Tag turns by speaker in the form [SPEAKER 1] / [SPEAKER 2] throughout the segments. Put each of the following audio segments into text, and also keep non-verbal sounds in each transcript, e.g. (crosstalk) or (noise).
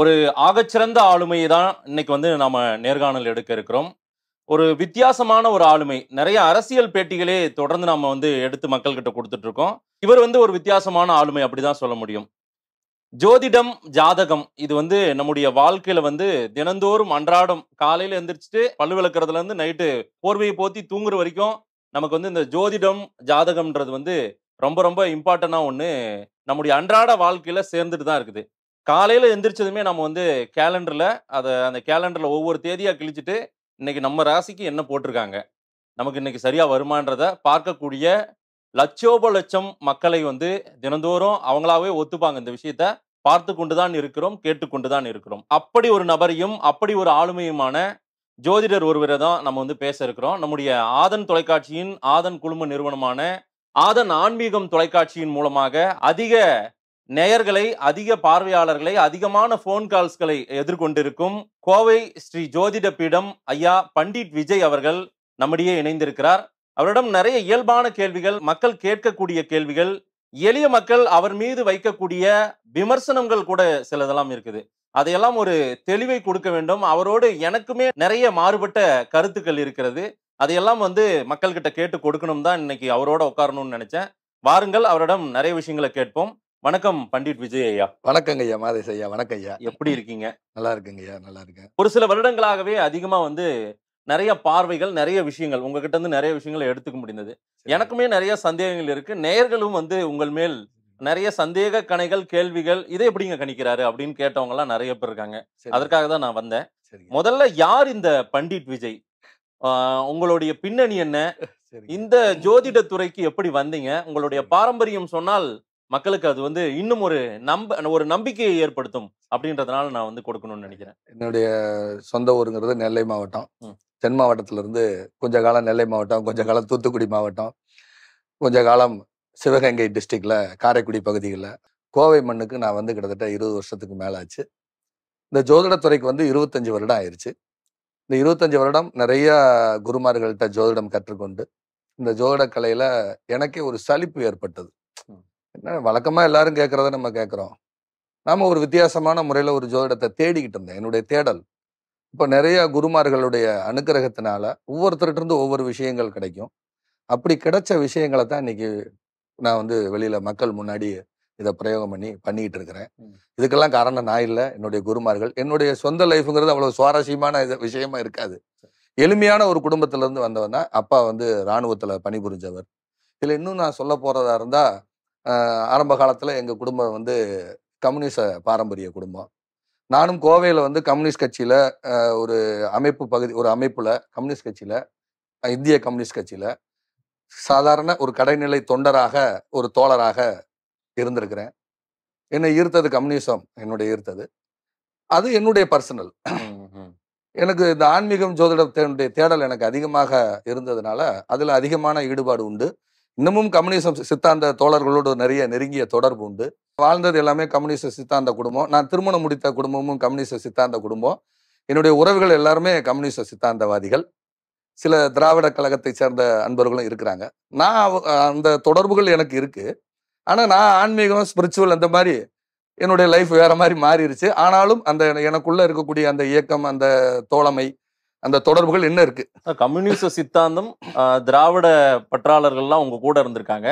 [SPEAKER 1] ஒரு ஆகச்சிறந்த ஆளுமையை தான் இன்னைக்கு வந்து நாம் நேர்காணல் எடுக்க இருக்கிறோம் ஒரு வித்தியாசமான ஒரு ஆளுமை நிறைய அரசியல் பேட்டிகளே தொடர்ந்து நாம வந்து எடுத்து மக்கள்கிட்ட கொடுத்துட்டு இருக்கோம் இவர் வந்து ஒரு வித்தியாசமான ஆளுமை அப்படிதான் சொல்ல முடியும் ஜோதிடம் ஜாதகம் இது வந்து நம்முடைய வாழ்க்கையில வந்து தினந்தோறும் அன்றாடம் காலையில எந்திரிச்சிட்டு பல்லு விளக்குறதுல இருந்து நைட்டு போர்வையை போத்தி தூங்குற வரைக்கும் நமக்கு வந்து இந்த ஜோதிடம் ஜாதகம்ன்றது வந்து ரொம்ப ரொம்ப இம்பார்ட்டண்டாக ஒன்று நம்முடைய அன்றாட வாழ்க்கையில் சேர்ந்துட்டு தான் இருக்குது காலையில் எந்திரிச்சதுமே நம்ம வந்து கேலண்டரில் அதை அந்த கேலண்டரில் ஒவ்வொரு தேதியாக கிழிச்சிட்டு இன்றைக்கி நம்ம ராசிக்கு என்ன போட்டிருக்காங்க நமக்கு இன்றைக்கி சரியாக வருமானன்றதை பார்க்கக்கூடிய லட்சோப லட்சம் மக்களை வந்து தினந்தோறும் அவங்களாவே ஒத்துப்பாங்க இந்த விஷயத்த பார்த்து கொண்டு தான் இருக்கிறோம் கேட்டுக்கொண்டு தான் இருக்கிறோம் அப்படி ஒரு நபரையும் அப்படி ஒரு ஆளுமையுமான ஜோதிடர் ஒருவரை தான் நம்ம வந்து பேச இருக்கிறோம் நம்முடைய ஆதன் தொலைக்காட்சியின் ஆதன் குழும நிறுவனமான ஆதன் ஆன்மீகம் தொலைக்காட்சியின் மூலமாக அதிக நேயர்களை அதிக பார்வையாளர்களை அதிகமான ஃபோன் கால்ஸ்களை எதிர்கொண்டிருக்கும் கோவை ஸ்ரீ ஜோதிட பீடம் ஐயா பண்டிட் விஜய் அவர்கள் நம்மிடையே இணைந்திருக்கிறார் அவரிடம் நிறைய இயல்பான கேள்விகள் மக்கள் கேட்கக்கூடிய கேள்விகள் எளிய மக்கள் அவர் மீது வைக்கக்கூடிய விமர்சனங்கள் கூட சிலதெல்லாம் இருக்குது அதையெல்லாம் ஒரு தெளிவை கொடுக்க வேண்டும் அவரோடு எனக்குமே நிறைய மாறுபட்ட கருத்துக்கள் இருக்கிறது அதையெல்லாம் வந்து மக்கள்கிட்ட கேட்டு கொடுக்கணும் தான் இன்னைக்கு அவரோட உட்காரணும்னு நினைச்சேன் வாருங்கள் அவரிடம் நிறைய விஷயங்களை கேட்போம் வணக்கம் பண்டிட் விஜய் ஐயா வணக்கங்க ஐயா மாதேஷ் ஐயா வணக்கம் ஐயா எப்படி இருக்கீங்க நல்லா இருக்குங்க ஐயா நல்லா இருக்கேன் ஒரு சில வருடங்களாகவே அதிகமா வந்து நிறைய பார்வைகள் நிறைய விஷயங்கள் உங்ககிட்ட இருந்து நிறைய விஷயங்களை எடுத்துக்க முடிந்தது எனக்குமே நிறைய சந்தேகங்கள் இருக்கு நேர்களும் வந்து உங்கள் மேல் நிறைய சந்தேக கணைகள் கேள்விகள் இதை எப்படிங்க கணிக்கிறாரு அப்படின்னு கேட்டவங்க எல்லாம் நிறைய பேர் இருக்காங்க அதற்காக தான் நான் வந்தேன் முதல்ல யார் இந்த பண்டிட் விஜய் உங்களுடைய பின்னணி என்ன இந்த ஜோதிட துறைக்கு எப்படி வந்தீங்க உங்களுடைய பாரம்பரியம் சொன்னால் மக்களுக்கு அது வந்து இன்னும் ஒரு நம்ப ஒரு நம்பிக்கையை ஏற்படுத்தும் அப்படின்றதுனால நான் வந்து கொடுக்கணும்னு நினைக்கிறேன்
[SPEAKER 2] என்னுடைய சொந்த ஊருங்கிறது நெல்லை மாவட்டம் தென் மாவட்டத்திலிருந்து கொஞ்ச காலம் நெல்லை மாவட்டம் கொஞ்ச காலம் தூத்துக்குடி மாவட்டம் கொஞ்ச காலம் சிவகங்கை டிஸ்ட்ரிக்டில் காரைக்குடி பகுதிகளில் கோவை மண்ணுக்கு நான் வந்து கிட்டத்தட்ட இருபது வருஷத்துக்கு மேலே ஆச்சு இந்த ஜோதிடத்துறைக்கு வந்து இருபத்தஞ்சி வருடம் ஆயிடுச்சு இந்த இருபத்தஞ்சி வருடம் நிறைய குருமார்கள்ட்ட ஜோதிடம் கற்றுக்கொண்டு இந்த ஜோதிட கலையில் எனக்கே ஒரு சலிப்பு ஏற்பட்டது என்ன வழக்கமாக எல்லாரும் கேட்குறத நம்ம கேட்குறோம் நாம் ஒரு வித்தியாசமான முறையில் ஒரு ஜோதிடத்தை தேடிக்கிட்டு இருந்தேன் என்னுடைய தேடல் இப்போ நிறைய குருமார்களுடைய அனுகிரகத்தினால ஒவ்வொருத்தர்கிட்டருந்து ஒவ்வொரு விஷயங்கள் கிடைக்கும் அப்படி கிடைச்ச விஷயங்களை தான் இன்னைக்கு நான் வந்து வெளியில் மக்கள் முன்னாடி இதை பிரயோகம் பண்ணி பண்ணிக்கிட்டு இருக்கிறேன் இதுக்கெல்லாம் காரணம் நான் இல்லை என்னுடைய குருமார்கள் என்னுடைய சொந்த லைஃபுங்கிறது அவ்வளோ சுவாரஸ்யமான இது விஷயமா இருக்காது எளிமையான ஒரு குடும்பத்திலேருந்து வந்தவன் தான் அப்பா வந்து இராணுவத்தில் பணிபுரிஞ்சவர் இதில் இன்னும் நான் சொல்ல போகிறதா இருந்தால் ஆரம்ப காலத்தில் எங்கள் குடும்பம் வந்து கம்யூனிச பாரம்பரிய குடும்பம் நானும் கோவையில் வந்து கம்யூனிஸ்ட் கட்சியில் ஒரு அமைப்பு பகுதி ஒரு அமைப்பில் கம்யூனிஸ்ட் கட்சியில் இந்திய கம்யூனிஸ்ட் கட்சியில் சாதாரண ஒரு கடைநிலை தொண்டராக ஒரு தோழராக இருந்திருக்கிறேன் என்னை ஈர்த்தது கம்யூனிசம் என்னுடைய ஈர்த்தது அது என்னுடைய பர்சனல் எனக்கு இந்த ஆன்மீகம் ஜோதிடத்தினுடைய தேடல் எனக்கு அதிகமாக இருந்ததுனால அதில் அதிகமான ஈடுபாடு உண்டு இன்னமும் கம்யூனிசம் சித்தாந்த தோழர்களோடு நிறைய நெருங்கிய தொடர்பு உண்டு வாழ்ந்தது எல்லாமே கம்யூனிஸ்ட் சித்தாந்த குடும்பம் நான் திருமணம் முடித்த குடும்பமும் கம்யூனிஸ்ட் சித்தாந்த குடும்பம் என்னுடைய உறவுகள் எல்லாருமே கம்யூனிஸ்ட் சித்தாந்தவாதிகள் சில திராவிட கழகத்தை சேர்ந்த அன்பர்களும் இருக்கிறாங்க நான் அந்த தொடர்புகள் எனக்கு இருக்கு ஆனால் நான் ஆன்மீகம் ஸ்பிரிச்சுவல் அந்த மாதிரி என்னுடைய லைஃப் வேற மாதிரி மாறிடுச்சு ஆனாலும்
[SPEAKER 1] அந்த எனக்குள்ள இருக்கக்கூடிய அந்த இயக்கம் அந்த தோழமை அந்த தொடர்புகள் என்ன இருக்கு கம்யூனிஸ்ட் சித்தாந்தம் திராவிட பற்றாளர்கள்லாம் உங்க கூட இருந்திருக்காங்க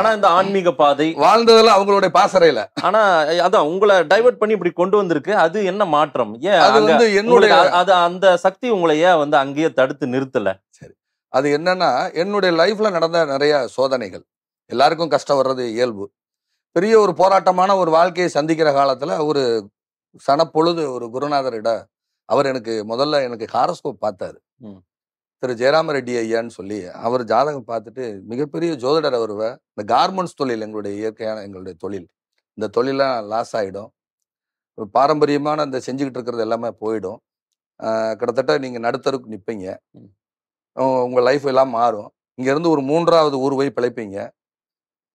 [SPEAKER 1] ஆனா இந்த ஆன்மீக பாதை வாழ்ந்ததெல்லாம் அவங்களுடைய பாசறையில ஆனா அதான் உங்களை டைவர்ட் பண்ணி இப்படி கொண்டு வந்திருக்கு அது என்ன மாற்றம் ஏன் அது வந்து என்னுடைய அது அந்த சக்தி உங்களை ஏன் வந்து அங்கேயே தடுத்து நிறுத்தல சரி அது என்னன்னா என்னுடைய லைஃப்ல நடந்த நிறைய சோதனைகள் எல்லாருக்கும் கஷ்டம்
[SPEAKER 2] வர்றது இயல்பு பெரிய ஒரு போராட்டமான ஒரு வாழ்க்கையை சந்திக்கிற காலத்துல ஒரு சனப்பொழுது ஒரு குருநாதரிட அவர் எனக்கு முதல்ல எனக்கு ஹாரஸ்கோப் பார்த்தாரு திரு ஜெயராம ரெட்டி ஐயான்னு சொல்லி அவர் ஜாதகம் பார்த்துட்டு மிகப்பெரிய ஜோதிடர் அவர் இந்த கார்மெண்ட்ஸ் தொழில் எங்களுடைய இயற்கையான எங்களுடைய தொழில் இந்த தொழிலாம் லாஸ் ஆகிடும் பாரம்பரியமான அந்த செஞ்சுக்கிட்டு இருக்கிறது எல்லாமே போயிடும் கிட்டத்தட்ட நீங்கள் நடுத்தருக்கு நிற்பீங்க உங்கள் லைஃப் எல்லாம் மாறும் இங்கேருந்து ஒரு மூன்றாவது ஊர் போய் பிழைப்பீங்க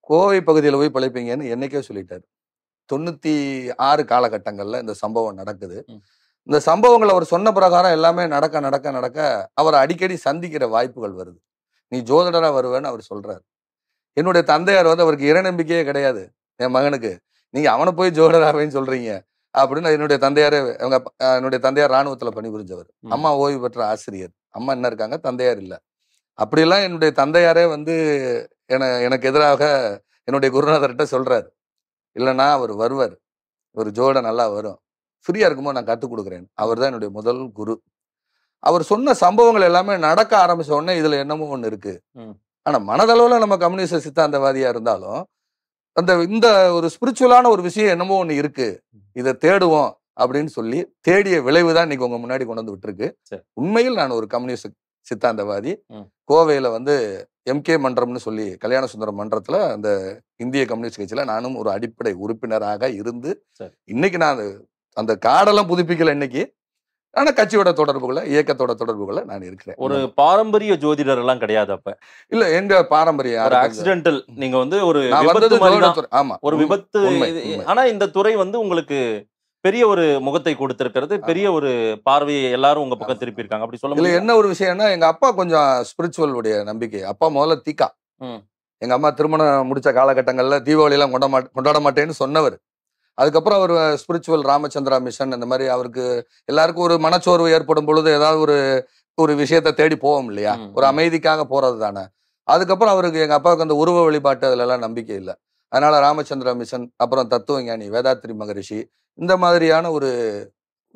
[SPEAKER 2] கோவை பகுதியில் போய் பிழைப்பீங்கன்னு என்னைக்கே சொல்லிட்டாரு தொண்ணூற்றி ஆறு காலகட்டங்களில் இந்த சம்பவம் நடக்குது இந்த சம்பவங்கள் அவர் சொன்ன பிரகாரம் எல்லாமே நடக்க நடக்க நடக்க அவரை அடிக்கடி சந்திக்கிற வாய்ப்புகள் வருது நீ ஜோதிடராக வருவேன்னு அவர் சொல்கிறார் என்னுடைய தந்தையார் வந்து அவருக்கு நம்பிக்கையே கிடையாது என் மகனுக்கு நீங்கள் அவனை போய் ஜோதிடராகவேன்னு சொல்கிறீங்க அப்படின்னு என்னுடைய தந்தையாரே அவங்க என்னுடைய தந்தையார் இராணுவத்தில் பணிபுரிஞ்சவர் அம்மா ஓய்வு பெற்ற ஆசிரியர் அம்மா என்ன இருக்காங்க தந்தையார் இல்லை அப்படிலாம் என்னுடைய தந்தையாரே வந்து என எனக்கு எதிராக என்னுடைய குருநாதர்கிட்ட சொல்கிறார் இல்லைன்னா அவர் வருவார் ஒரு ஜோட நல்லா வரும் ஃப்ரீயாக இருக்குமோ நான் கற்றுக் கொடுக்குறேன் அவர் தான் என்னுடைய முதல் குரு அவர் சொன்ன சம்பவங்கள் எல்லாமே நடக்க ஆரம்பிச்ச உடனே இதில் என்னமோ ஒன்று இருக்கு ஆனால் மனதளவில் நம்ம கம்யூனிஸ்ட் சித்தாந்தவாதியாக இருந்தாலும் அந்த இந்த ஒரு ஸ்பிரிச்சுவலான ஒரு விஷயம் என்னமோ ஒன்று இருக்கு இதை தேடுவோம் அப்படின்னு சொல்லி தேடிய விளைவு தான் இன்னைக்கு உங்க முன்னாடி கொண்டு வந்து விட்டுருக்கு உண்மையில் நான் ஒரு கம்யூனிஸ்ட் சித்தாந்தவாதி கோவையில வந்து எம்கே மன்றம்னு சொல்லி கல்யாண சுந்தரம் மன்றத்துல அந்த இந்திய கம்யூனிஸ்ட் கட்சியில் நானும் ஒரு அடிப்படை உறுப்பினராக இருந்து இன்னைக்கு நான் அந்த காடெல்லாம் புதுப்பிக்கல இன்னைக்கு ஆனா கட்சியோட தொடர்புகளை இயக்கத்தோட தொடர்புகளை நான் இருக்கிறேன் ஒரு
[SPEAKER 1] பாரம்பரிய ஜோதிடர் எல்லாம் கிடையாது அப்ப இல்ல எங்க பாரம்பரிய ஆக்சிடென்டல் நீங்க வந்து ஒரு ஆமா ஒரு விபத்து ஆனா இந்த துறை வந்து உங்களுக்கு பெரிய ஒரு முகத்தை கொடுத்திருக்கிறது பெரிய ஒரு பார்வையை எல்லாரும் உங்க பக்கம் திருப்பி இருக்காங்க அப்படி சொல்ல இல்ல
[SPEAKER 2] என்ன ஒரு விஷயம்னா எங்க அப்பா கொஞ்சம் ஸ்பிரிச்சுவல் உடைய நம்பிக்கை அப்பா முதல்ல தீக்கா எங்க அம்மா திருமணம் முடிச்ச காலகட்டங்கள்ல தீபாவளி எல்லாம் கொண்டாட மாட்டேன்னு சொன்னவர் அதுக்கப்புறம் அவர் ஸ்பிரிச்சுவல் ராமச்சந்திரா மிஷன் அந்த மாதிரி அவருக்கு எல்லாருக்கும் ஒரு மனச்சோர்வு ஏற்படும் பொழுது ஏதாவது ஒரு ஒரு விஷயத்த தேடி போவோம் இல்லையா ஒரு அமைதிக்காக போறது தானே அதுக்கப்புறம் அவருக்கு எங்க அப்பாவுக்கு அந்த உருவ வழிபாட்டு அதுல எல்லாம் நம்பிக்கை இல்லை அதனால ராமச்சந்திரா மிஷன் அப்புறம் தத்துவ ஞானி வேதாத்ரி மகரிஷி இந்த மாதிரியான ஒரு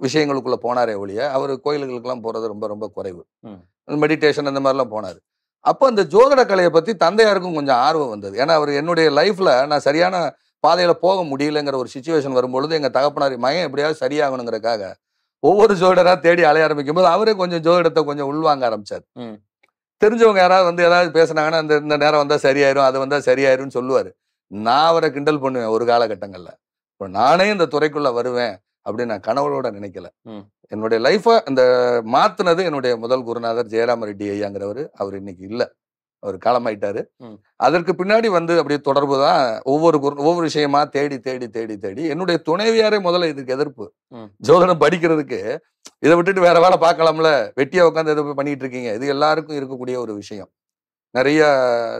[SPEAKER 2] விஷயங்களுக்குள்ள போனாரே ஒழிய அவர் கோயில்களுக்கெல்லாம் போறது ரொம்ப ரொம்ப குறைவு மெடிடேஷன் அந்த மாதிரிலாம் போனார் அப்போ அந்த ஜோதிட கலையை பற்றி தந்தையாருக்கும் கொஞ்சம் ஆர்வம் வந்தது ஏன்னா அவர் என்னுடைய லைஃப்ல நான் சரியான பாதையில் போக முடியலங்கிற ஒரு சுச்சுவேஷன் வரும்பொழுது எங்கள் தகப்பனாரி மகன் எப்படியாவது சரியாகணுங்கிறக்காக ஒவ்வொரு ஜோதிடராக தேடி அலைய ஆரம்பிக்கும் போது அவரே கொஞ்சம் ஜோதிடத்தை கொஞ்சம் உள்வாங்க ஆரம்பிச்சார் தெரிஞ்சவங்க யாராவது வந்து ஏதாவது பேசுனாங்கன்னா அந்த இந்த நேரம் வந்தால் சரியாயிரும் அது வந்தால் சரியாயிரும்னு சொல்லுவார் நான் அவரை கிண்டல் பண்ணுவேன் ஒரு காலகட்டங்களில் இப்போ நானே இந்த துறைக்குள்ளே வருவேன் அப்படின்னு நான் கனவுளோட நினைக்கல என்னுடைய லைஃப்பை அந்த மாத்தினது என்னுடைய முதல் குருநாதர் ஜெயராம ரெட்டி ஐயாங்கிறவர் அவர் இன்னைக்கு இல்லை அவர் காலமாயிட்டாரு அதற்கு பின்னாடி வந்து அப்படியே தொடர்பு தான் ஒவ்வொரு ஒவ்வொரு விஷயமா தேடி தேடி தேடி தேடி என்னுடைய துணைவியாரே முதல்ல இதுக்கு எதிர்ப்பு ஜோதனம் படிக்கிறதுக்கு இதை விட்டுட்டு வேற வேலை பார்க்கலாம்ல வெட்டியா உட்காந்து இதை பண்ணிட்டு இருக்கீங்க இது எல்லாருக்கும் இருக்கக்கூடிய ஒரு விஷயம் நிறைய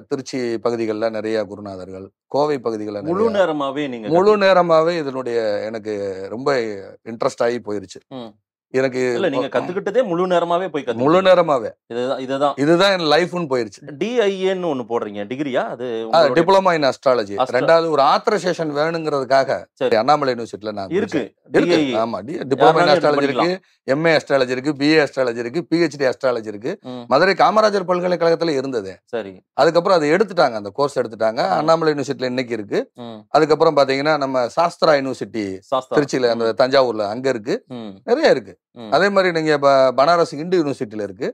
[SPEAKER 2] திருச்சி பகுதிகளில் நிறைய குருநாதர்கள் கோவை பகுதிகளில் முழு
[SPEAKER 1] நேரமாவே நீங்கள் முழு
[SPEAKER 2] நேரமாவே இதனுடைய எனக்கு ரொம்ப இன்ட்ரெஸ்ட்
[SPEAKER 1] ஆகி போயிருச்சு எனக்கு இல்ல நீங்க கத்துக்கிட்டதே முழு நேரமாவே போய் கத்து முழு நேரமாவே இதுதான் இதுதான் இதுதான் என் லைஃப்னு போயிருச்சு டிஐஏன்னு ஒன்னு போடுறீங்க டிகிரியா அது டிப்ளமா இன் அஸ்ட்ராலஜி ரெண்டாவது ஒரு
[SPEAKER 2] ஆத்திர செஷன் வேணுங்கிறதுக்காக சரி அண்ணாமலை யூனிவர்சிட்டில நான் இருக்கு இருக்கு e. ஆமா டிப்ளமா இன் அஸ்ட்ராலஜி இருக்கு எம்ஏ அஸ்ட்ராலஜி இருக்கு பிஏ அஸ்ட்ராலஜி இருக்கு பிஹெச்டி அஸ்ட்ராலஜி இருக்கு மதுரை காமராஜர் பல்கலைக்கழகத்துல இருந்தது சரி அதுக்கப்புறம் அதை எடுத்துட்டாங்க அந்த கோர்ஸ் எடுத்துட்டாங்க அண்ணாமலை யூனிவர்சிட்டில இன்னைக்கு இருக்கு அதுக்கப்புறம் பாத்தீங்கன்னா நம்ம சாஸ்திரா யூனிவர்சிட்டி திருச்சியில அந்த தஞ்சாவூர்ல அங்க இருக்கு நிறைய இருக்கு அதே மாதிரி நீங்க பனாரஸ் இந்து யூனிவர்சிட்டியில இருக்கு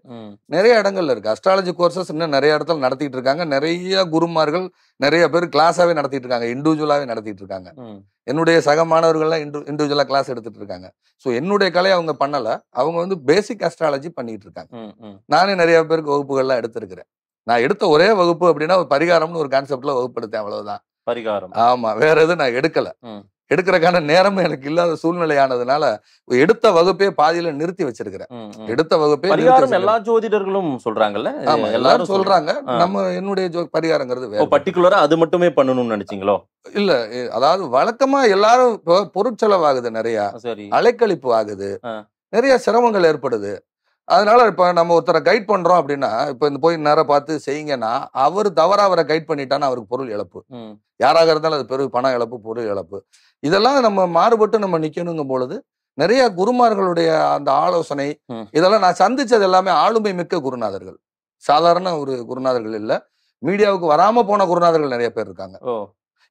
[SPEAKER 2] நிறைய இடங்கள்ல இருக்கு அஸ்ட்ராலஜி கோர்சஸ் இன்னும் நிறைய இடத்துல நடத்திட்டு இருக்காங்க நிறைய குருமார்கள் நிறைய பேர் கிளாஸாவே நடத்திட்டு இருக்காங்க இண்டிவிஜுவலாவே நடத்திட்டு இருக்காங்க என்னுடைய சக மாணவர்கள்லாம் இண்டு இண்டிவிஜுவலா கிளாஸ் எடுத்துட்டு இருக்காங்க ஸோ என்னுடைய கலையை அவங்க பண்ணல அவங்க வந்து பேசிக் அஸ்ட்ராலஜி பண்ணிட்டு இருக்காங்க நானே நிறைய பேருக்கு வகுப்புகள்லாம் எடுத்திருக்கிறேன் நான் எடுத்த ஒரே வகுப்பு அப்படின்னா ஒரு பரிகாரம்னு ஒரு கான்செப்ட்ல வகுப்படுத்தேன் அவ்வளவுதான் பரிகாரம் ஆமா வேற எதுவும் நான் எடுக்கல எடுக்கிறக்கான நேரமும் எனக்கு இல்லாத சூழ்நிலையானதுனால
[SPEAKER 1] எடுத்த வகுப்பே பாதியில நிறுத்தி வச்சிருக்கிறேன் எடுத்த வகுப்பே எல்லா ஜோதிடர்களும் சொல்றாங்கல்ல ஆமா எல்லாரும் சொல்றாங்க நம்ம
[SPEAKER 2] என்னுடைய பரிகாரங்கிறது
[SPEAKER 1] பர்டிகுலரா அது மட்டுமே பண்ணணும்னு நினைச்சீங்களோ
[SPEAKER 2] இல்ல அதாவது வழக்கமா எல்லாரும் இப்போ பொருட்செலவாகுது நிறைய அலைக்கழிப்பு ஆகுது நிறைய சிரமங்கள் ஏற்படுது அதனால இப்போ நம்ம ஒருத்தரை கைட் பண்றோம் அப்படின்னா இப்போ இந்த போய் நேரம் பார்த்து செய்யுங்கன்னா அவர் தவறாக அவரை கைட் பண்ணிட்டான்னு அவருக்கு பொருள் இழப்பு யாராக இருந்தாலும் அது பெரிய பண இழப்பு பொருள் இழப்பு இதெல்லாம் நம்ம மாறுபட்டு நம்ம நிக்கணுங்கும் பொழுது நிறைய குருமார்களுடைய அந்த ஆலோசனை இதெல்லாம் நான் சந்திச்சது எல்லாமே ஆளுமை மிக்க குருநாதர்கள் சாதாரண ஒரு குருநாதர்கள் இல்லை மீடியாவுக்கு வராம போன குருநாதர்கள் நிறைய பேர் இருக்காங்க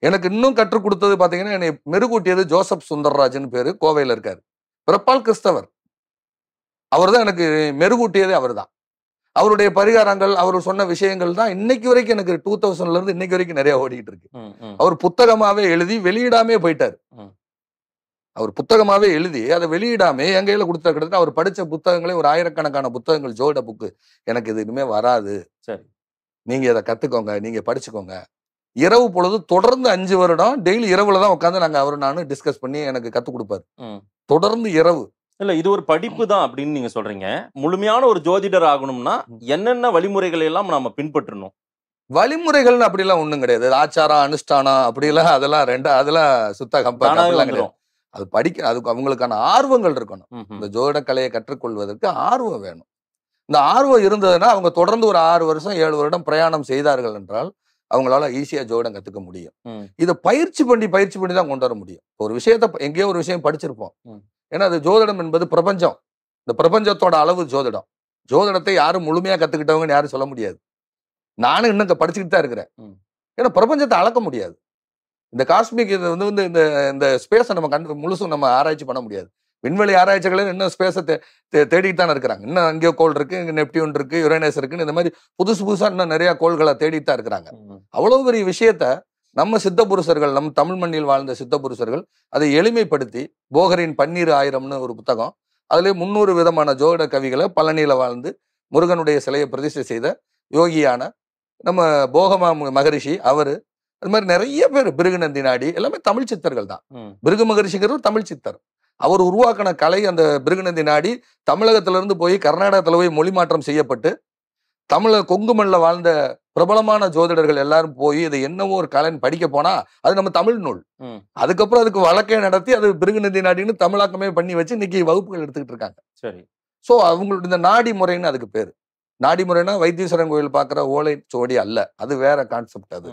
[SPEAKER 2] எனக்கு இன்னும் கற்றுக் கொடுத்தது பாத்தீங்கன்னா என்னை மெருகூட்டியது ஜோசப் சுந்தர்ராஜன் பேரு கோவையில இருக்காரு பிறப்பால் கிறிஸ்தவர் அவர் தான் எனக்கு மெருகூட்டியதே அவர் தான் அவருடைய பரிகாரங்கள் அவர் சொன்ன விஷயங்கள் தான் இன்னைக்கு வரைக்கும் எனக்கு டூ தௌசண்ட்ல இருந்து இன்னைக்கு வரைக்கும் நிறைய ஓடிட்டு இருக்கு அவர் புத்தகமாவே எழுதி வெளியிடாமே போயிட்டாரு அவர் புத்தகமாவே எழுதி அதை வெளியிடாமே என் கையில கொடுத்த கிட்டத்தட்ட அவர் படிச்ச புத்தகங்களே ஒரு ஆயிரக்கணக்கான புத்தகங்கள் ஜோட புக்கு எனக்கு இது இனிமே வராது சரி நீங்க இதை கத்துக்கோங்க நீங்க படிச்சுக்கோங்க இரவு பொழுது தொடர்ந்து
[SPEAKER 1] அஞ்சு வருடம் டெய்லி இரவுல தான் உட்காந்து நாங்க அவர் நானும் டிஸ்கஸ் பண்ணி எனக்கு கத்துக் கொடுப்பாரு தொடர்ந்து இரவு இல்ல இது ஒரு படிப்பு தான் அப்படின்னு நீங்க சொல்றீங்க முழுமையான ஒரு ஜோதிடர் ஆகணும்னா என்னென்ன வழிமுறைகளை எல்லாம் நாம பின்பற்றணும் வழிமுறைகள் அப்படிலாம் ஒண்ணும் கிடையாது ஆச்சாரம் அனுஷ்டானம்
[SPEAKER 2] அப்படிலாம் அதெல்லாம் ரெண்டா அதெல்லாம் சுத்த கம்பெல்லாம் அது படிக்க அதுக்கு அவங்களுக்கான ஆர்வங்கள் இருக்கணும் இந்த ஜோதிட கலையை கற்றுக்கொள்வதற்கு ஆர்வம் வேணும் இந்த ஆர்வம் இருந்ததுன்னா அவங்க தொடர்ந்து ஒரு ஆறு வருஷம் ஏழு வருடம் பிரயாணம் செய்தார்கள் என்றால் அவங்களால ஈஸியாக ஜோடம் கற்றுக்க முடியும் இதை பயிற்சி பண்ணி பயிற்சி பண்ணி தான் கொண்டு வர முடியும் ஒரு விஷயத்த எங்கேயோ ஒரு விஷயம் படிச்சிருப்போம் ஏன்னா அது ஜோதிடம் என்பது பிரபஞ்சம் இந்த பிரபஞ்சத்தோட அளவு ஜோதிடம் ஜோதிடத்தை யாரும் முழுமையாக கற்றுக்கிட்டவங்கன்னு யாரும் சொல்ல முடியாது நானும் இன்னும் படிச்சுக்கிட்டு தான் இருக்கிறேன் ஏன்னா பிரபஞ்சத்தை அளக்க முடியாது இந்த காஸ்மிக் இது வந்து இந்த இந்த ஸ்பேஸை நம்ம கண்டு முழுசும் நம்ம ஆராய்ச்சி பண்ண முடியாது விண்வெளி ஆராய்ச்சிகளில் இன்னும் ஸ்பேஸை தே தேடிட்டு தானே இருக்கிறாங்க இன்னும் அங்கேயோ கோள் இருக்கு இங்கே நெப்டியூன் இருக்கு யுரேனஸ் இருக்குன்னு இந்த மாதிரி புதுசு புதுசாக இன்னும் நிறையா கோள்களை தேடிட்டு தான் இருக்கிறாங்க அவ்வளோ பெரிய விஷயத்த நம்ம சித்த புருஷர்கள் நம் தமிழ் மண்ணில் வாழ்ந்த சித்த புருஷர்கள் அதை எளிமைப்படுத்தி போகரின் பன்னீர் ஆயிரம்னு ஒரு புத்தகம் அதுலேயே முந்நூறு விதமான ஜோதிட கவிகளை பழனியில வாழ்ந்து முருகனுடைய சிலையை பிரதிஷ்டை செய்த யோகியான நம்ம போகமா மகரிஷி அவரு அது மாதிரி நிறைய பேர் பிருகுநந்தி நாடி எல்லாமே தமிழ் சித்தர்கள் தான் பிருகு மகரிஷிங்கிறது தமிழ் சித்தர் அவர் உருவாக்கின கலை அந்த பிருகுநந்தி நாடி தமிழகத்திலிருந்து போய் கர்நாடகத்தில் போய் மொழி மாற்றம் செய்யப்பட்டு தமிழ கொங்குமல்ல வாழ்ந்த பிரபலமான ஜோதிடர்கள் எல்லாரும் போய் இது என்னவோ ஒரு கலைன்னு படிக்க போனா அது நம்ம தமிழ் நூல் அதுக்கப்புறம் அதுக்கு வழக்கை நடத்தி அது பிருகுநந்தி நாடின்னு தமிழாக்கமே பண்ணி வச்சு இன்னைக்கு வகுப்புகள் எடுத்துக்கிட்டு இருக்காங்க சரி ஸோ அவங்களுடைய இந்த நாடி முறைன்னு அதுக்கு பேர் நாடி முறைனா வைத்தீஸ்வரன் கோயில் பார்க்குற ஓலை சோடி அல்ல அது வேற கான்செப்ட் அது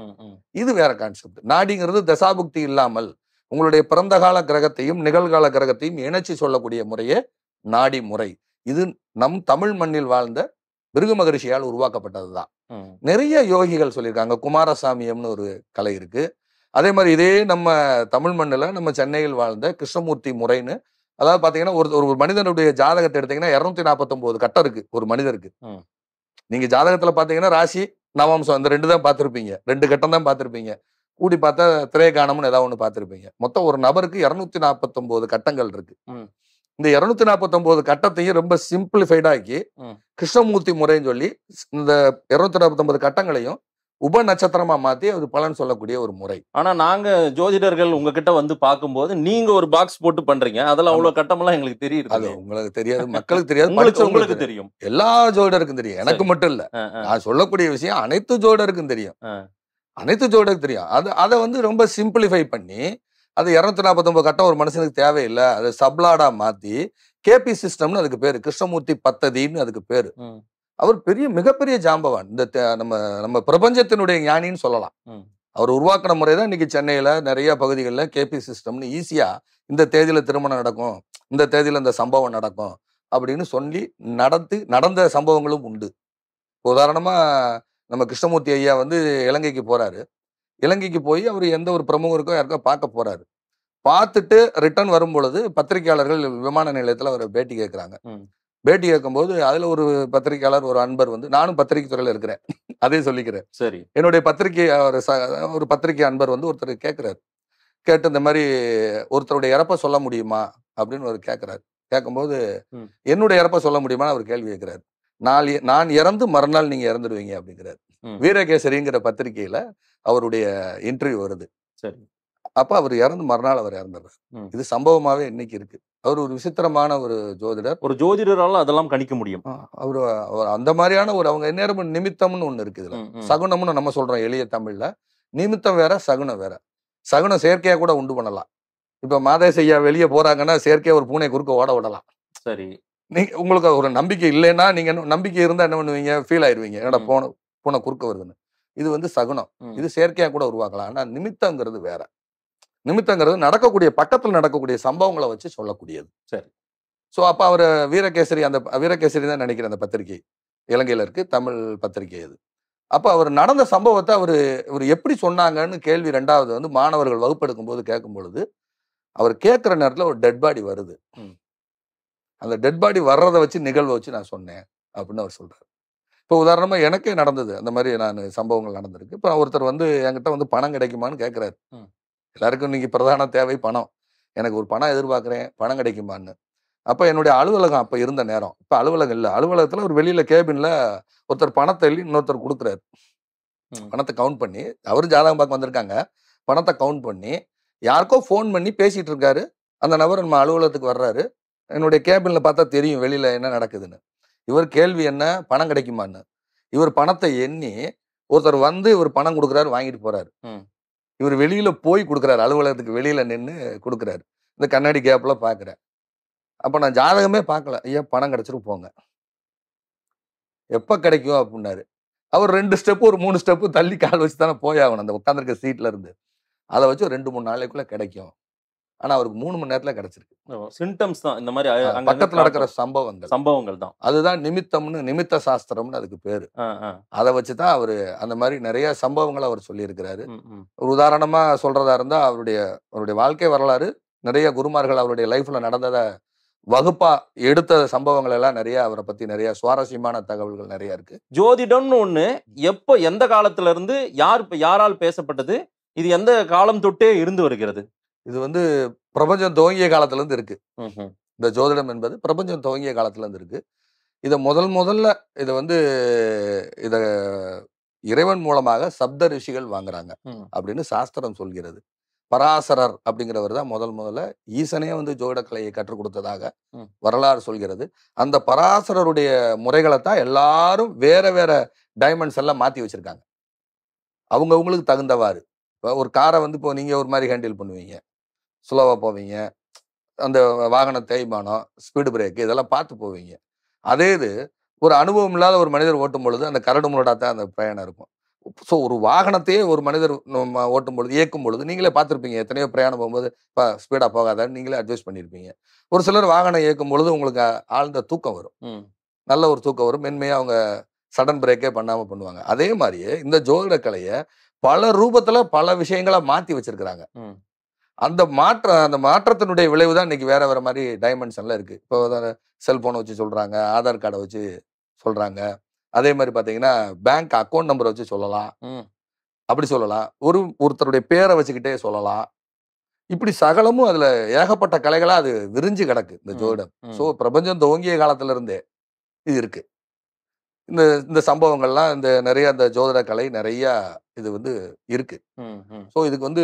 [SPEAKER 2] இது வேற கான்செப்ட் நாடிங்கிறது தசாபுக்தி இல்லாமல் உங்களுடைய பிறந்தகால கிரகத்தையும் நிகழ்கால கிரகத்தையும் இணைச்சி சொல்லக்கூடிய முறையே நாடி முறை இது நம் தமிழ் மண்ணில் வாழ்ந்த பிருகு மகரிஷியால் உருவாக்கப்பட்டது தான் நிறைய யோகிகள் சொல்லியிருக்காங்க குமாரசாமியம்னு ஒரு கலை இருக்கு அதே மாதிரி இதே நம்ம தமிழ் மண்ணில் நம்ம சென்னையில் வாழ்ந்த கிருஷ்ணமூர்த்தி முறைன்னு அதாவது பார்த்தீங்கன்னா ஒரு ஒரு மனிதனுடைய ஜாதகத்தை எடுத்தீங்கன்னா இரநூத்தி நாற்பத்தொம்போது கட்டம் இருக்கு ஒரு மனிதருக்கு நீங்க ஜாதகத்துல பாத்தீங்கன்னா ராசி நவாம்சம் அந்த ரெண்டு தான் பார்த்துருப்பீங்க ரெண்டு கட்டம் தான் பார்த்துருப்பீங்க கூடி பார்த்தா திரையகானம்னு ஏதாவது ஒன்று பார்த்துருப்பீங்க மொத்தம் ஒரு நபருக்கு இரநூத்தி நாற்பத்தொம்போது கட்டங்கள் இருக்கு இந்த இரநூத்தி நாற்பத்தொம்போது கட்டத்தையும் ரொம்ப சிம்பிளிஃபைடாக்கி கிருஷ்ணமூர்த்தி முறைன்னு சொல்லி இந்த இரநூத்தி நாற்பத்தொன்பது கட்டங்களையும் உப நட்சத்திரமா மாத்தி அது பலன் சொல்லக்கூடிய ஒரு முறை
[SPEAKER 1] ஆனா நாங்க ஜோதிடர்கள் உங்ககிட்ட வந்து பார்க்கும்போது நீங்க ஒரு பாக்ஸ் போட்டு பண்றீங்க அதுல அவ்வளவு கட்டமெல்லாம் எங்களுக்கு தெரியுது அது உங்களுக்கு தெரியாது மக்களுக்கு தெரியாது (laughs) உங்களுக்கு தெரியும் எல்லா ஜோதிடருக்கும் தெரியும் எனக்கு மட்டும்
[SPEAKER 2] இல்ல நான் சொல்லக்கூடிய விஷயம் அனைத்து ஜோதிடருக்கும் தெரியும் அனைத்து ஜோடிகளுக்கு தெரியும் அது அதை வந்து ரொம்ப சிம்பிளிஃபை பண்ணி அது இரநூத்தி நாற்பத்தொம்பது கட்டம் ஒரு மனுஷனுக்கு தேவையில்லை அதை சப்லாடா மாத்தி கேபி சிஸ்டம்னு அதுக்கு பேரு கிருஷ்ணமூர்த்தி பத்ததின்னு அதுக்கு பேரு அவர் பெரிய மிகப்பெரிய ஜாம்பவான் இந்த நம்ம நம்ம பிரபஞ்சத்தினுடைய ஞானின்னு சொல்லலாம் அவர் உருவாக்கின முறை தான் இன்னைக்கு சென்னையில நிறைய பகுதிகளில் கேபி சிஸ்டம்னு ஈஸியா இந்த தேதியில திருமணம் நடக்கும் இந்த தேதியில இந்த சம்பவம் நடக்கும் அப்படின்னு சொல்லி நடந்து நடந்த சம்பவங்களும் உண்டு உதாரணமா நம்ம கிருஷ்ணமூர்த்தி ஐயா வந்து இலங்கைக்கு போறாரு இலங்கைக்கு போய் அவர் எந்த ஒரு பிரமுகருக்கோ யாருக்கோ பார்க்க போறாரு பார்த்துட்டு ரிட்டர்ன் வரும் பொழுது பத்திரிகையாளர்கள் விமான நிலையத்தில் அவரை பேட்டி கேட்குறாங்க பேட்டி கேட்கும்போது அதில் ஒரு பத்திரிகையாளர் ஒரு அன்பர் வந்து நானும் பத்திரிகை துறையில் இருக்கிறேன் (laughs) அதே சொல்லிக்கிறேன் சரி என்னுடைய பத்திரிகை ஒரு ஒரு பத்திரிகை அன்பர் வந்து ஒருத்தர் கேட்குறாரு கேட்டு இந்த மாதிரி ஒருத்தருடைய இறப்பை சொல்ல முடியுமா அப்படின்னு அவர் கேட்குறாரு கேட்கும்போது என்னுடைய இறப்பை சொல்ல முடியுமான்னு அவர் கேள்வி கேட்குறாரு நான் நான் இறந்து மறுநாள் நீங்கள் இறந்துடுவீங்க அப்படிங்கிறார் வீரகேசரிங்கிற பத்திரிகையில் அவருடைய இன்டர்வியூ வருது சரி அப்போ அவர் இறந்து மறுநாள் அவர் இறந்துடுறார் இது சம்பவமாகவே இன்னைக்கு இருக்கு அவர் ஒரு விசித்திரமான ஒரு ஜோதிடர்
[SPEAKER 1] ஒரு ஜோதிடரால் அதெல்லாம் கணிக்க முடியும்
[SPEAKER 2] அவர் அந்த மாதிரியான ஒரு அவங்க நேரம் நிமித்தம்னு ஒன்று இருக்குது சகுனம்னு நம்ம சொல்றோம் எளிய தமிழ்ல நிமித்தம் வேற சகுனம் வேற சகுனம் செயற்கையா கூட உண்டு பண்ணலாம் இப்போ மாதேசையா வெளியே போறாங்கன்னா செயற்கையா ஒரு பூனை குறுக்க ஓட விடலாம் சரி நீங்கள் உங்களுக்கு ஒரு நம்பிக்கை இல்லைன்னா நீங்கள் நம்பிக்கை இருந்தால் என்ன பண்ணுவீங்க ஃபீல் ஆயிடுவீங்க என்னடா போன போன குறுக்க வருதுன்னு இது வந்து சகுனம் இது செயற்கையாக கூட உருவாக்கலாம் ஆனால் நிமித்தங்கிறது வேற நிமித்தங்கிறது நடக்கக்கூடிய பக்கத்தில் நடக்கக்கூடிய சம்பவங்களை வச்சு சொல்லக்கூடியது சரி ஸோ அப்போ அவர் வீரகேசரி அந்த வீரகேசரி தான் நினைக்கிற அந்த பத்திரிகை இலங்கையில் இருக்கு தமிழ் பத்திரிகை அது அப்போ அவர் நடந்த சம்பவத்தை அவர் இவர் எப்படி சொன்னாங்கன்னு கேள்வி ரெண்டாவது வந்து மாணவர்கள் வகுப்பெடுக்கும் போது கேட்கும் பொழுது அவர் கேட்குற நேரத்தில் ஒரு டெட் பாடி வருது அந்த டெட் பாடி வர்றதை வச்சு நிகழ்வை வச்சு நான் சொன்னேன் அப்படின்னு அவர் சொல்கிறார் இப்போ உதாரணமாக எனக்கே நடந்தது அந்த மாதிரி நான் சம்பவங்கள் நடந்திருக்கு இப்போ ஒருத்தர் வந்து என்கிட்ட வந்து பணம் கிடைக்குமான்னு கேட்குறாரு எல்லாருக்கும் இன்றைக்கி பிரதான தேவை பணம் எனக்கு ஒரு பணம் எதிர்பார்க்குறேன் பணம் கிடைக்குமான்னு அப்போ என்னுடைய அலுவலகம் அப்போ இருந்த நேரம் இப்போ அலுவலகம் இல்லை அலுவலகத்தில் ஒரு வெளியில் கேபினில் ஒருத்தர் பணத்தை எழுதி இன்னொருத்தர் கொடுக்குறாரு பணத்தை கவுண்ட் பண்ணி அவரும் ஜாதகம் பார்க்க வந்திருக்காங்க பணத்தை கவுண்ட் பண்ணி யாருக்கோ ஃபோன் பண்ணி பேசிகிட்டு இருக்காரு அந்த நபர் நம்ம அலுவலகத்துக்கு வர்றாரு என்னுடைய கேபினில் பார்த்தா தெரியும் வெளியில் என்ன நடக்குதுன்னு இவர் கேள்வி என்ன பணம் கிடைக்குமான்னு இவர் பணத்தை எண்ணி ஒருத்தர் வந்து இவர் பணம் கொடுக்குறாரு வாங்கிட்டு போறாரு இவர் வெளியில் போய் கொடுக்குறாரு அலுவலகத்துக்கு வெளியில் நின்று கொடுக்குறாரு இந்த கண்ணாடி கேப்பில் பார்க்குறேன் அப்போ நான் ஜாதகமே பார்க்கல ஐயா பணம் கிடச்சிட்டு போங்க எப்போ கிடைக்கும் அப்படின்னாரு அவர் ரெண்டு ஸ்டெப்பு ஒரு மூணு ஸ்டெப்பு தள்ளி கால் வச்சு தானே போய் ஆகணும் அந்த உட்காந்துருக்க சீட்டில் இருந்து அதை வச்சு ரெண்டு மூணு நாளைக்குள்ளே கிடைக்கும் ஆனா அவருக்கு மூணு மணி நேரத்துல கிடைச்சிருக்கு
[SPEAKER 1] சிம்டம்ஸ் தான் இந்த மாதிரி பக்கத்துல நடக்கிற சம்பவங்கள்
[SPEAKER 2] சம்பவங்கள் தான் அதுதான் நிமித்தம்னு நிமித்த சாஸ்திரம்னு அதுக்கு பேரு அதை வச்சுதான் அவரு அந்த மாதிரி நிறைய சம்பவங்கள் அவர் சொல்லியிருக்கிறாரு ஒரு உதாரணமா சொல்றதா இருந்தா அவருடைய அவருடைய வாழ்க்கை வரலாறு நிறைய குருமார்கள் அவருடைய லைஃப்ல நடந்ததை வகுப்பா எடுத்த சம்பவங்கள் எல்லாம் நிறைய அவரை பத்தி நிறைய சுவாரஸ்யமான தகவல்கள் நிறைய இருக்கு
[SPEAKER 1] ஜோதிடம்னு ஒண்ணு எப்போ எந்த காலத்துல இருந்து யார் யாரால் பேசப்பட்டது இது எந்த காலம் தொட்டே இருந்து வருகிறது இது வந்து பிரபஞ்சம் துவங்கிய காலத்துலேருந்து இருக்கு இந்த
[SPEAKER 2] ஜோதிடம் என்பது பிரபஞ்சம் துவங்கிய காலத்துலேருந்து இருக்கு இதை முதல் முதல்ல இதை வந்து இதை இறைவன் மூலமாக சப்த ரிஷிகள் வாங்குறாங்க அப்படின்னு சாஸ்திரம் சொல்கிறது பராசரர் அப்படிங்கிறவர் தான் முதல் முதல்ல ஈசனே வந்து ஜோதிடக்கலையை கற்றுக் கொடுத்ததாக வரலாறு சொல்கிறது அந்த பராசரருடைய முறைகளை தான் எல்லாரும் வேற வேற டைமண்ட்ஸ் எல்லாம் மாற்றி வச்சிருக்காங்க அவங்கவுங்களுக்கு தகுந்தவாறு இப்போ ஒரு காரை வந்து இப்போ நீங்கள் ஒரு மாதிரி ஹேண்டில் பண்ணுவீங்க ஸ்லோவாக போவீங்க அந்த வாகன தேய்மானம் ஸ்பீடு பிரேக்கு இதெல்லாம் பார்த்து போவீங்க அதே இது ஒரு அனுபவம் இல்லாத ஒரு மனிதர் ஓட்டும் பொழுது அந்த கரடு முரடாக தான் அந்த பயணம் இருக்கும் ஸோ ஒரு வாகனத்தையே ஒரு மனிதர் ஓட்டும் பொழுது இயக்கும் பொழுது நீங்களே பார்த்துருப்பீங்க எத்தனையோ பிரயாணம் போகும்போது இப்போ ஸ்பீடாக போகாதான்னு நீங்களே அட்வைஸ் பண்ணியிருப்பீங்க ஒரு சிலர் வாகனம் இயக்கும் பொழுது உங்களுக்கு ஆழ்ந்த தூக்கம் வரும் நல்ல ஒரு தூக்கம் வரும் மென்மையாக அவங்க சடன் பிரேக்கே பண்ணாமல் பண்ணுவாங்க அதே மாதிரியே இந்த ஜோதிட கலையை பல ரூபத்தில் பல விஷயங்களை மாற்றி வச்சிருக்கிறாங்க அந்த மாற்றம் அந்த மாற்றத்தினுடைய விளைவு தான் இன்னைக்கு வேற வேற மாதிரி டைமென்ஷன்ல இருக்கு இப்போ செல்போனை வச்சு சொல்றாங்க ஆதார் கார்டை வச்சு சொல்றாங்க அதே மாதிரி பார்த்தீங்கன்னா பேங்க் அக்கௌண்ட் நம்பரை வச்சு சொல்லலாம் அப்படி சொல்லலாம் ஒரு ஒருத்தருடைய பேரை வச்சுக்கிட்டே சொல்லலாம் இப்படி சகலமும் அதுல ஏகப்பட்ட கலைகளா அது விரிஞ்சு கிடக்கு இந்த ஜோடம் ஸோ பிரபஞ்சம் துவங்கிய காலத்துல இருந்தே இது இருக்கு இந்த இந்த சம்பவங்கள்லாம் இந்த நிறைய அந்த ஜோதிட கலை நிறைய இது வந்து இருக்கு ஸோ இதுக்கு வந்து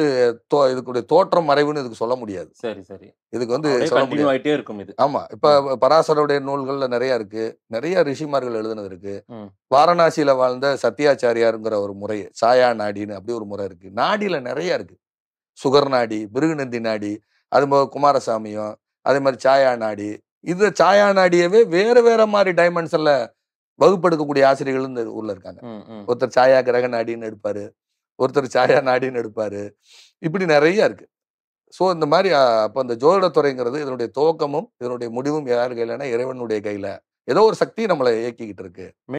[SPEAKER 2] இதுக்குடைய தோற்றம் மறைவுன்னு இதுக்கு சொல்ல முடியாது சரி சரி இதுக்கு வந்து சொல்ல முடியாது இருக்கும் இது ஆமா இப்ப பராசரருடைய நூல்கள்ல நிறைய இருக்கு நிறைய ரிஷிமார்கள் எழுதுனது இருக்கு வாரணாசியில வாழ்ந்த சத்தியாச்சாரியாருங்கிற ஒரு முறை சாயா நாடின்னு அப்படி ஒரு முறை இருக்கு நாடியில நிறைய இருக்கு சுகர் நாடி பிருகுநந்தி நாடி அது குமாரசாமியும் அதே மாதிரி சாயா நாடி இது சாயா நாடியவே வேற வேற மாதிரி டைமண்ட்ஸ் எல்லாம் வகுப்பெடுக்கக்கூடிய ஆசிரியர்கள் இந்த ஊர்ல இருக்காங்க ஒருத்தர் சாயா கிரக நாடின்னு எடுப்பாரு ஒருத்தர் சாயா நாடின்னு எடுப்பாரு இப்படி நிறைய இருக்கு ஸோ இந்த மாதிரி அப்போ அந்த ஜோதிடத்துறைங்கிறது இதனுடைய துவக்கமும் இதனுடைய முடிவும் யார் கையிலன்னா இறைவனுடைய கையில ஏதோ ஒரு சக்தி நம்மளை இயக்கிக்கிட்டு இருக்கு